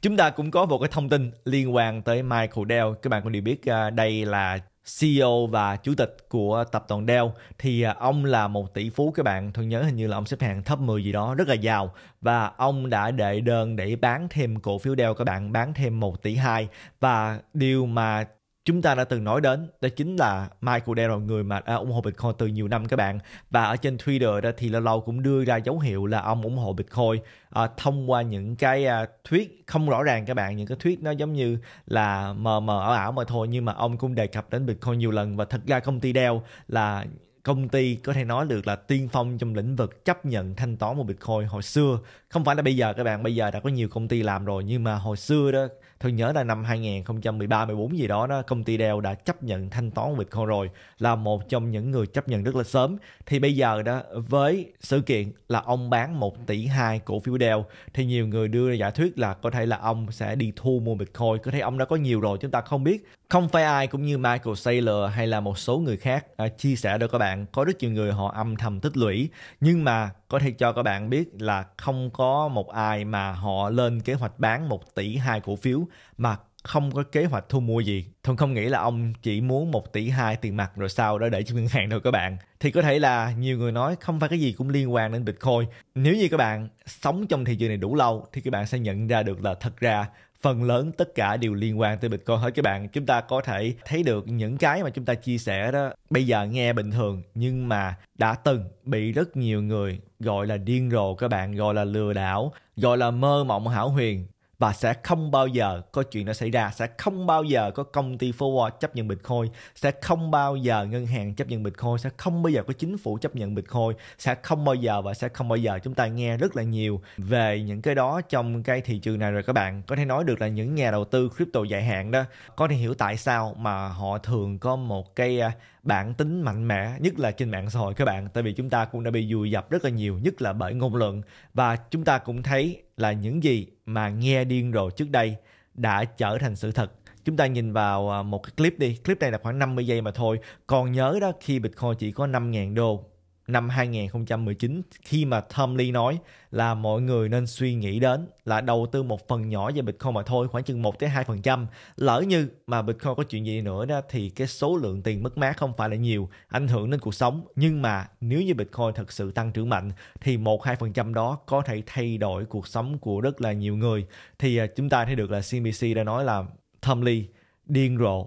chúng ta cũng có một cái thông tin liên quan tới Michael Dell các bạn cũng đều biết à, đây là CEO và chủ tịch của tập đoàn Dell thì à, ông là một tỷ phú các bạn tôi nhớ hình như là ông xếp hạng thấp 10 gì đó rất là giàu và ông đã đệ đơn để bán thêm cổ phiếu Dell các bạn bán thêm 1 tỷ 2 và điều mà chúng ta đã từng nói đến đó chính là Michael Dell là người mà đã à, ủng hộ Bitcoin từ nhiều năm các bạn và ở trên Twitter đó thì lâu lâu cũng đưa ra dấu hiệu là ông ủng hộ Bitcoin à, thông qua những cái à, thuyết không rõ ràng các bạn những cái thuyết nó giống như là mờ mờ ảo ảo mà thôi nhưng mà ông cũng đề cập đến Bitcoin nhiều lần và thật ra công ty Dell là công ty có thể nói được là tiên phong trong lĩnh vực chấp nhận thanh toán một bitcoin hồi xưa không phải là bây giờ các bạn bây giờ đã có nhiều công ty làm rồi nhưng mà hồi xưa đó Tôi nhớ là năm 2013 14 gì đó đó công ty Dell đã chấp nhận thanh toán Bitcoin rồi là một trong những người chấp nhận rất là sớm. Thì bây giờ đó với sự kiện là ông bán 1 tỷ 2 cổ phiếu Dell thì nhiều người đưa ra giả thuyết là có thể là ông sẽ đi thu mua Bitcoin, có thể ông đã có nhiều rồi chúng ta không biết không phải ai cũng như Michael Saylor hay là một số người khác à, chia sẻ cho các bạn có rất nhiều người họ âm thầm tích lũy nhưng mà có thể cho các bạn biết là không có một ai mà họ lên kế hoạch bán 1 tỷ hai cổ phiếu mà không có kế hoạch thu mua gì. Thông không nghĩ là ông chỉ muốn 1 tỷ 2 tiền mặt rồi sau đó để cho ngân hàng thôi các bạn. Thì có thể là nhiều người nói không phải cái gì cũng liên quan đến Bitcoin. Nếu như các bạn sống trong thị trường này đủ lâu thì các bạn sẽ nhận ra được là thật ra phần lớn tất cả đều liên quan tới Bitcoin hết các bạn. Chúng ta có thể thấy được những cái mà chúng ta chia sẻ đó bây giờ nghe bình thường nhưng mà đã từng bị rất nhiều người gọi là điên rồ các bạn, gọi là lừa đảo, gọi là mơ mộng hảo huyền và sẽ không bao giờ có chuyện đó xảy ra sẽ không bao giờ có công ty forward chấp nhận bitcoin sẽ không bao giờ ngân hàng chấp nhận bitcoin sẽ không bao giờ có chính phủ chấp nhận bitcoin sẽ không bao giờ và sẽ không bao giờ chúng ta nghe rất là nhiều về những cái đó trong cái thị trường này rồi các bạn có thể nói được là những nhà đầu tư crypto dài hạn đó có thể hiểu tại sao mà họ thường có một cái à, bản tính mạnh mẽ nhất là trên mạng xã hội các bạn tại vì chúng ta cũng đã bị dùi dập rất là nhiều nhất là bởi ngôn luận và chúng ta cũng thấy là những gì mà nghe điên rồ trước đây đã trở thành sự thật chúng ta nhìn vào à, một cái clip đi clip này là khoảng 50 giây mà thôi còn nhớ đó khi Bitcoin chỉ có 5.000 đô năm 2019 khi mà Tom Lee nói là mọi người nên suy nghĩ đến là đầu tư một phần nhỏ về Bitcoin mà thôi khoảng chừng 1 tới 2%. Lỡ như mà Bitcoin có chuyện gì nữa đó thì cái số lượng tiền mất mát không phải là nhiều, ảnh hưởng đến cuộc sống, nhưng mà nếu như Bitcoin thật sự tăng trưởng mạnh thì 1 2% đó có thể thay đổi cuộc sống của rất là nhiều người. Thì à, chúng ta thấy được là CNBC đã nói là Tom Lee điên rồ.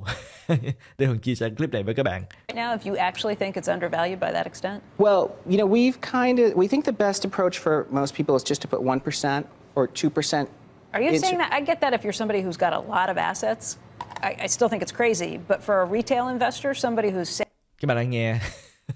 Tôi Hường chia sẻ clip này với các bạn. Right now, if you actually think it's undervalued by that extent? Well, you know, we've kind of, we think the best approach for most people is just to put 1% or 2%. Are you saying that? I get that if you're somebody who's got a lot of assets. I, I still think it's crazy. But for a retail investor, somebody who's... Các bạn đang nghe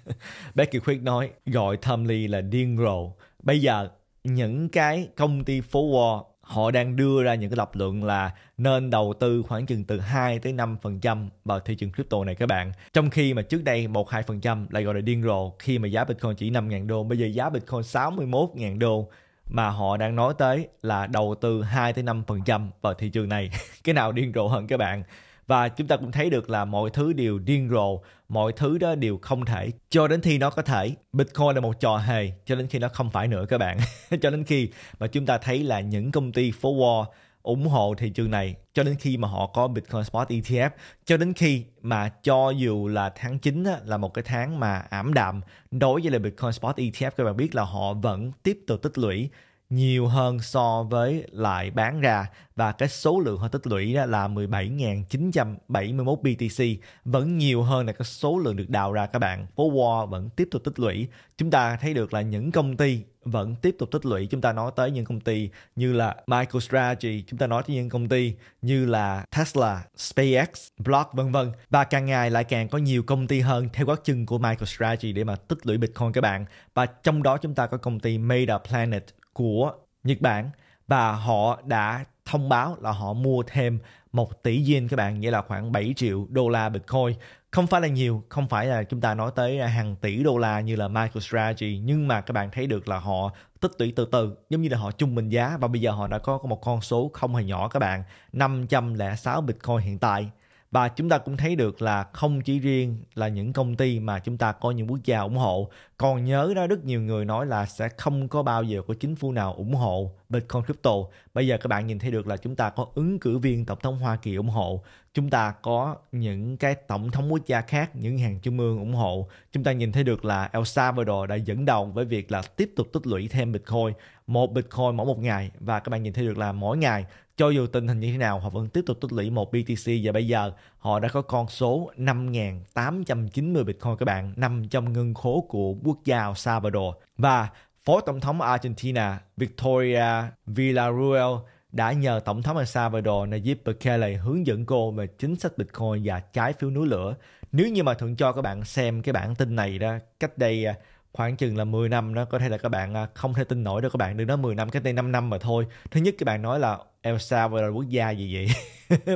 Becky Quick nói gọi Thumley là điên rồ. Bây giờ những cái công ty phố Wall họ đang đưa ra những cái lập luận là nên đầu tư khoảng chừng từ 2 tới 5% vào thị trường crypto này các bạn. Trong khi mà trước đây 1 2% lại gọi là điên rồ khi mà giá Bitcoin chỉ 5.000 đô, bây giờ giá Bitcoin 61.000 đô mà họ đang nói tới là đầu tư 2 tới 5% vào thị trường này. cái nào điên rồ hơn các bạn và chúng ta cũng thấy được là mọi thứ đều điên rồ mọi thứ đó đều không thể cho đến khi nó có thể bitcoin là một trò hề cho đến khi nó không phải nữa các bạn cho đến khi mà chúng ta thấy là những công ty phố wall ủng hộ thị trường này cho đến khi mà họ có Bitcoin Spot ETF cho đến khi mà cho dù là tháng 9 á, là một cái tháng mà ảm đạm đối với lại Bitcoin Spot ETF các bạn biết là họ vẫn tiếp tục tích lũy nhiều hơn so với lại bán ra và cái số lượng họ tích lũy đó là 17.971 BTC vẫn nhiều hơn là cái số lượng được đào ra các bạn. Phố Wall vẫn tiếp tục tích lũy. Chúng ta thấy được là những công ty vẫn tiếp tục tích lũy. Chúng ta nói tới những công ty như là MicroStrategy, chúng ta nói tới những công ty như là Tesla, SpaceX, Block vân vân và càng ngày lại càng có nhiều công ty hơn theo gót chân của MicroStrategy để mà tích lũy Bitcoin các bạn. Và trong đó chúng ta có công ty Meta Planet của Nhật Bản và họ đã thông báo là họ mua thêm 1 tỷ yen các bạn, nghĩa là khoảng 7 triệu đô la Bitcoin. Không phải là nhiều, không phải là chúng ta nói tới hàng tỷ đô la như là MicroStrategy, nhưng mà các bạn thấy được là họ tích lũy từ từ, giống như là họ chung bình giá và bây giờ họ đã có một con số không hề nhỏ các bạn, 506 Bitcoin hiện tại và chúng ta cũng thấy được là không chỉ riêng là những công ty mà chúng ta có những quốc gia ủng hộ còn nhớ đó rất nhiều người nói là sẽ không có bao giờ có chính phủ nào ủng hộ Bitcoin crypto bây giờ các bạn nhìn thấy được là chúng ta có ứng cử viên tổng thống Hoa Kỳ ủng hộ chúng ta có những cái tổng thống quốc gia khác những hàng trung ương ủng hộ chúng ta nhìn thấy được là El Salvador đã dẫn đầu với việc là tiếp tục tích lũy thêm Bitcoin một Bitcoin mỗi một ngày và các bạn nhìn thấy được là mỗi ngày cho dù tình hình như thế nào, họ vẫn tiếp tục tích lũy một BTC và bây giờ họ đã có con số 5.890 Bitcoin các bạn, nằm trong ngân khố của quốc gia El Salvador. Và Phó Tổng thống Argentina Victoria Villarruel đã nhờ Tổng thống El Salvador Nayib Bukele hướng dẫn cô về chính sách Bitcoin và trái phiếu núi lửa. Nếu như mà Thuận cho các bạn xem cái bản tin này đó, cách đây à, khoảng chừng là 10 năm đó, có thể là các bạn à, không thể tin nổi đâu các bạn, đừng nói 10 năm, cách đây 5 năm mà thôi. Thứ nhất các bạn nói là El Salvador quốc gia gì vậy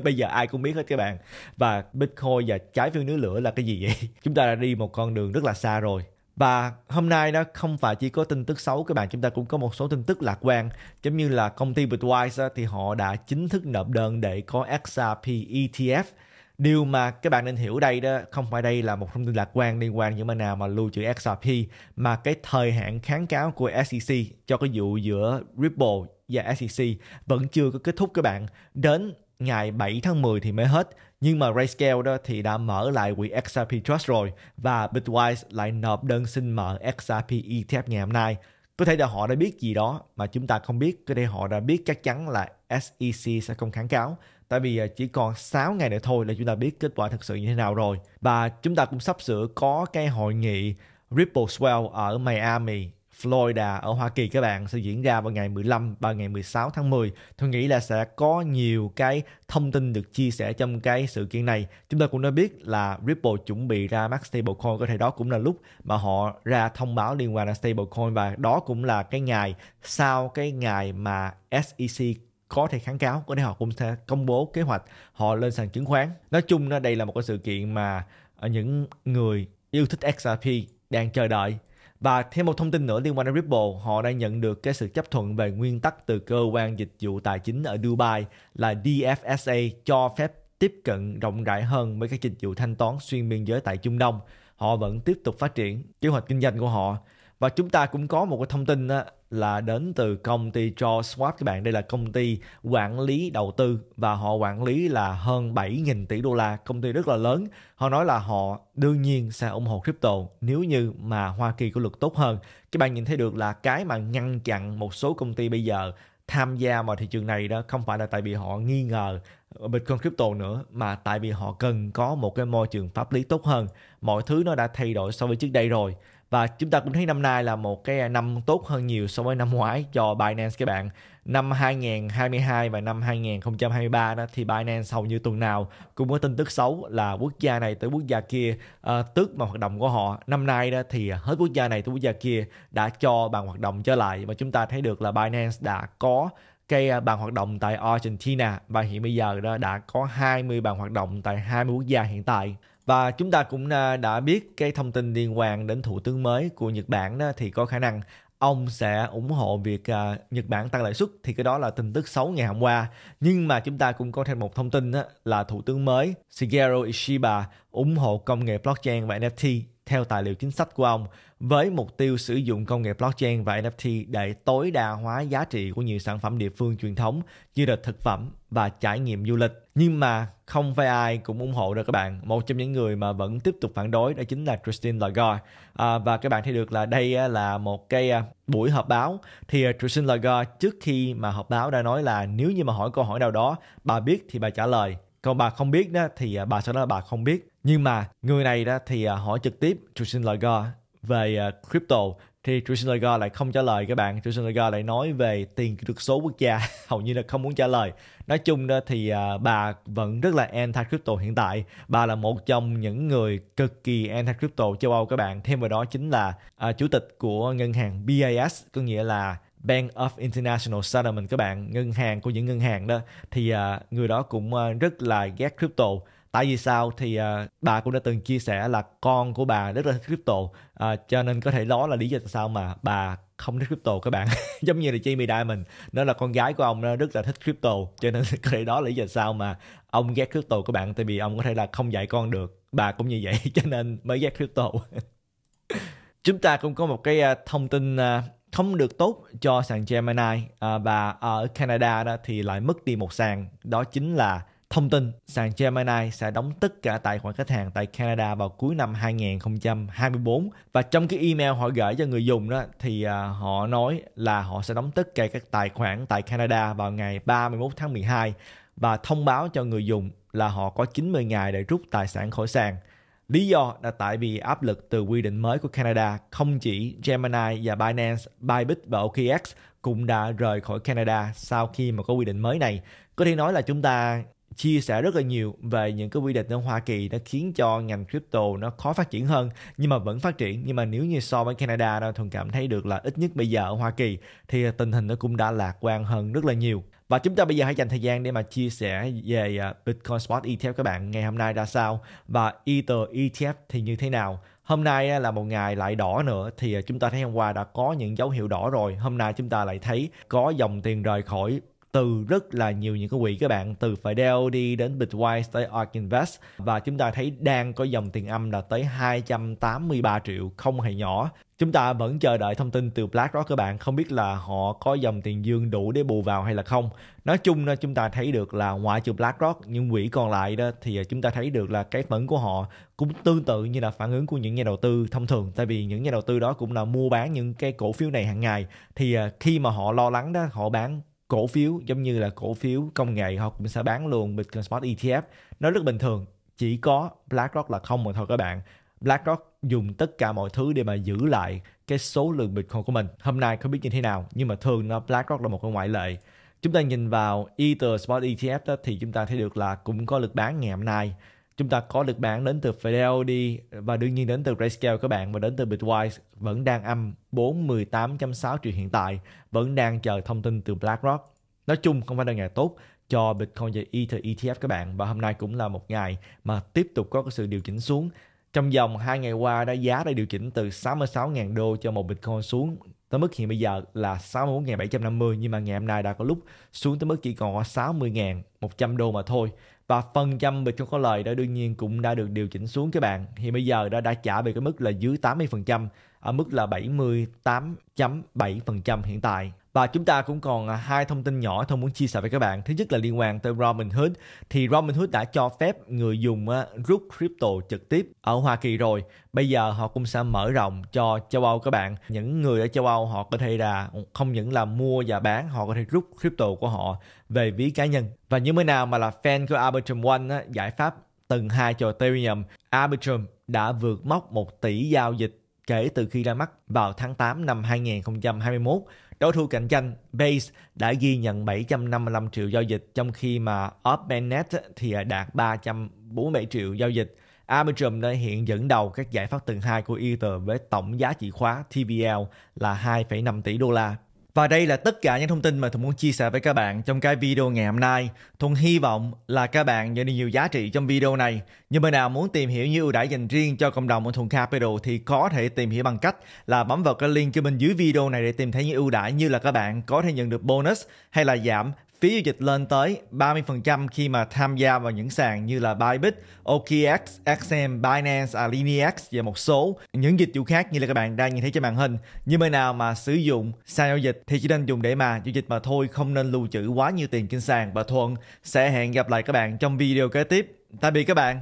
bây giờ ai cũng biết hết các bạn và Bitcoin và trái phiếu nước lửa là cái gì vậy chúng ta đã đi một con đường rất là xa rồi và hôm nay nó không phải chỉ có tin tức xấu các bạn, chúng ta cũng có một số tin tức lạc quan. Giống như là công ty Bitwise thì họ đã chính thức nộp đơn để có XRP ETF. Điều mà các bạn nên hiểu đây đó, không phải đây là một thông tin lạc quan liên quan những mà nào mà lưu trữ XRP, mà cái thời hạn kháng cáo của SEC cho cái vụ giữa Ripple và SEC vẫn chưa có kết thúc các bạn. Đến ngày 7 tháng 10 thì mới hết. Nhưng mà Rayscale đó thì đã mở lại quỹ XRP Trust rồi và Bitwise lại nộp đơn xin mở XRP ETF ngày hôm nay. Có thể là họ đã biết gì đó mà chúng ta không biết, có thể họ đã biết chắc chắn là SEC sẽ không kháng cáo. Tại vì à, chỉ còn 6 ngày nữa thôi là chúng ta biết kết quả thực sự như thế nào rồi. Và chúng ta cũng sắp sửa có cái hội nghị Ripple Swell ở Miami Florida ở Hoa Kỳ các bạn sẽ diễn ra vào ngày 15 và ngày 16 tháng 10. Tôi nghĩ là sẽ có nhiều cái thông tin được chia sẻ trong cái sự kiện này. Chúng ta cũng đã biết là Ripple chuẩn bị ra Max Stablecoin có thể đó cũng là lúc mà họ ra thông báo liên quan đến stablecoin và đó cũng là cái ngày sau cái ngày mà SEC có thể kháng cáo có thể họ cũng sẽ công bố kế hoạch họ lên sàn chứng khoán nói chung đây là một cái sự kiện mà ờ, những người yêu thích XRP đang chờ đợi và thêm một thông tin nữa liên quan đến Ripple, họ đã nhận được cái sự chấp thuận về nguyên tắc từ cơ quan dịch vụ tài chính ở Dubai là DFSA cho phép tiếp cận rộng rãi hơn với các dịch vụ thanh toán xuyên biên giới tại Trung Đông. Họ vẫn tiếp tục phát triển kế hoạch kinh doanh của họ và chúng ta cũng có một cái thông tin đó là đến từ công ty Jaw Swap các bạn đây là công ty quản lý đầu tư và họ quản lý là hơn 7.000 tỷ đô la công ty rất là lớn họ nói là họ đương nhiên sẽ ủng hộ crypto nếu như mà Hoa Kỳ có luật tốt hơn các bạn nhìn thấy được là cái mà ngăn chặn một số công ty bây giờ tham gia vào thị trường này đó không phải là tại vì họ nghi ngờ Bitcoin crypto nữa mà tại vì họ cần có một cái môi trường pháp lý tốt hơn mọi thứ nó đã thay đổi so với trước đây rồi và chúng ta cũng thấy năm nay là một cái năm tốt hơn nhiều so với năm ngoái cho Binance các bạn năm 2022 và năm 2023 đó thì Binance hầu như tuần nào cũng có tin tức xấu là quốc gia này tới quốc gia kia uh, tước mà hoạt động của họ năm nay đó thì hết quốc gia này tới quốc gia kia đã cho bàn hoạt động trở lại và chúng ta thấy được là Binance đã có cái ờ, bàn hoạt động tại Argentina và hiện bây giờ đó đã có 20 bàn hoạt động tại 20 quốc gia hiện tại và chúng ta cũng à, đã biết cái thông tin liên quan đến thủ tướng mới của Nhật Bản đó thì có khả năng ông sẽ ủng hộ việc uh, Nhật Bản tăng lãi suất thì cái đó là tin tức xấu ngày hôm qua. Nhưng mà chúng ta cũng có thêm một thông tin đó, là thủ tướng mới Shigeru Ishiba ủng hộ công nghệ blockchain và NFT theo tài liệu chính sách của ông với mục tiêu sử dụng công nghệ blockchain và NFT để tối đa hóa giá trị của nhiều sản phẩm địa phương truyền thống như là thực phẩm, và trải nghiệm du lịch. Nhưng mà không phải ai cũng ủng hộ được các bạn. Một trong những người mà vẫn tiếp tục phản đối đó chính là Christine Lagarde. À, và các bạn thấy được là đây là một cái à, buổi họp báo thì à, Christine Lagarde trước khi mà họp báo đã nói là nếu như mà hỏi câu hỏi nào đó bà biết thì bà trả lời còn bà không biết đó thì à, bà sẽ nói là bà không biết nhưng mà người này đó thì hỏi trực tiếp Christine Lagarde về crypto thì Jason Lagarde lại không trả lời các bạn Jason Lagarde lại nói về tiền kỹ số quốc gia hầu như là không muốn trả lời nói chung đó thì uh, bà vẫn rất là anti crypto hiện tại bà là một trong những người cực kỳ anti crypto châu Âu các bạn thêm vào đó chính là uh, chủ tịch của ngân hàng BIS có nghĩa là Bank of International Settlement các bạn ngân hàng của những ngân hàng đó thì uh, người đó cũng uh, rất là ghét crypto tại vì sao thì à, bà cũng đã từng chia sẻ là con của bà rất là thích crypto à, cho nên có thể đó là lý do tại sao mà bà không thích crypto các bạn giống như là Jamie Diamond nó là con gái của ông nó rất là thích crypto cho nên có thể đó là lý do sao mà ông ghét crypto các bạn tại vì ông có thể là không dạy con được bà cũng như vậy cho nên mới ghét crypto chúng ta cũng có một cái à, thông tin à, không được tốt cho sàn Gemini à, và ở Canada đó thì lại mất đi một sàn đó chính là thông tin sàn Gemini sẽ đóng tất cả tài khoản khách hàng tại Canada vào cuối năm 2024 và trong cái email họ gửi cho người dùng đó thì à, họ nói là họ sẽ đóng tất cả các tài khoản tại Canada vào ngày 31 tháng 12 và thông báo cho người dùng là họ có 90 ngày để rút tài sản khỏi sàn. Lý do là tại vì áp lực từ quy định mới của Canada không chỉ Gemini và Binance, Bybit và OKX cũng đã rời khỏi Canada sau khi mà có quy định mới này. Có thể nói là chúng ta chia sẻ rất là nhiều về những cái quy định ở Hoa Kỳ đã khiến cho ngành crypto nó khó phát triển hơn nhưng mà vẫn phát triển nhưng mà nếu như so với Canada nó thường cảm thấy được là ít nhất bây giờ ở Hoa Kỳ thì tình hình nó cũng đã lạc quan hơn rất là nhiều và chúng ta bây giờ hãy dành thời gian để mà chia sẻ về à, Bitcoin Spot ETF các bạn ngày hôm nay ra sao và Ether ETF thì như thế nào Hôm nay à, là một ngày lại đỏ nữa thì à, chúng ta thấy hôm qua đã có những dấu hiệu đỏ rồi. Hôm nay chúng ta lại thấy có dòng tiền rời khỏi từ rất là nhiều những cái quỹ các bạn từ Fidelity đến Bitwise tới Ark Invest và chúng ta thấy đang có dòng tiền âm là tới 283 triệu không hề nhỏ chúng ta vẫn chờ đợi thông tin từ BlackRock các bạn không biết là họ có dòng tiền dương đủ để bù vào hay là không nói chung là chúng ta thấy được là ngoại trừ BlackRock những quỹ còn lại đó thì chúng ta thấy được là cái phản của họ cũng tương tự như là phản ứng của những nhà đầu tư thông thường tại vì những nhà đầu tư đó cũng là mua bán những cái cổ phiếu này hàng ngày thì à, khi mà họ lo lắng đó họ bán cổ phiếu giống như là cổ phiếu công nghệ họ cũng sẽ bán luôn Bitcoin Spot ETF nó rất bình thường chỉ có BlackRock là không mà thôi các bạn BlackRock dùng tất cả mọi thứ để mà giữ lại cái số lượng Bitcoin của mình hôm nay không biết như thế nào nhưng mà thường nó BlackRock là một cái ngoại lệ chúng ta nhìn vào Ether Spot ETF đó, thì chúng ta thấy được là cũng có lực bán ngày hôm nay chúng ta có được bản đến từ Fidelity và đương nhiên đến từ Grayscale các bạn và đến từ Bitwise vẫn đang âm 48.6 triệu hiện tại, vẫn đang chờ thông tin từ BlackRock. Nói chung không phải là ngày tốt cho Bitcoin và Ether ETF các bạn và hôm nay cũng là một ngày mà tiếp tục có cái sự điều chỉnh xuống. Trong vòng 2 ngày qua đã giá đã điều chỉnh từ 66.000 đô cho một Bitcoin xuống tới mức hiện bây giờ là 64.750 nhưng mà ngày hôm nay đã có lúc xuống tới mức chỉ còn 60.100 đô mà thôi và phần trăm về cho có lời đó đương nhiên cũng đã được điều chỉnh xuống các bạn thì bây giờ đã đã trả về cái mức là dưới 80% ở mức là 78.7% hiện tại và chúng ta cũng còn à, hai thông tin nhỏ thôi muốn chia sẻ với các bạn. Thứ nhất là liên quan tới Robinhood. Thì Robinhood đã cho phép người dùng rút crypto trực tiếp ở Hoa Kỳ rồi. Bây giờ họ cũng sẽ mở rộng cho châu Âu các bạn. Những người ở châu Âu họ có thể là không những là mua và bán, họ có thể rút crypto của họ về ví cá nhân. Và những mới nào mà là fan của Arbitrum One á, giải pháp tầng 2 cho Ethereum, Arbitrum đã vượt mốc 1 tỷ giao dịch kể từ khi ra mắt vào tháng 8 năm 2021. Đối thủ cạnh tranh Base đã ghi nhận 755 triệu giao dịch trong khi mà OpenNet thì đạt 347 triệu giao dịch. Arbitrum đã hiện dẫn đầu các giải pháp tầng 2 của Ether với tổng giá trị khóa TVL là 2,5 tỷ đô la và đây là tất cả những thông tin mà Thuận muốn chia sẻ với các bạn trong cái video ngày hôm nay. Thuận hy vọng là các bạn nhận được nhiều giá trị trong video này. Những bạn nào muốn tìm hiểu những ưu đãi dành riêng cho cộng đồng của Thuận Capital thì có thể tìm hiểu bằng cách là bấm vào cái link cho bên dưới video này để tìm thấy những ưu đãi như là các bạn có thể nhận được bonus hay là giảm phí giao dịch lên tới 30% khi mà tham gia vào những sàn như là Bybit, OKX, XM, Binance, Alineax và một số những dịch vụ khác như là các bạn đang nhìn thấy trên màn hình. Như bên nào mà sử dụng sàn giao dịch thì chỉ nên dùng để mà giao dịch mà thôi, không nên lưu trữ quá nhiều tiền trên sàn và Thuận sẽ hẹn gặp lại các bạn trong video kế tiếp. Tạm biệt các bạn.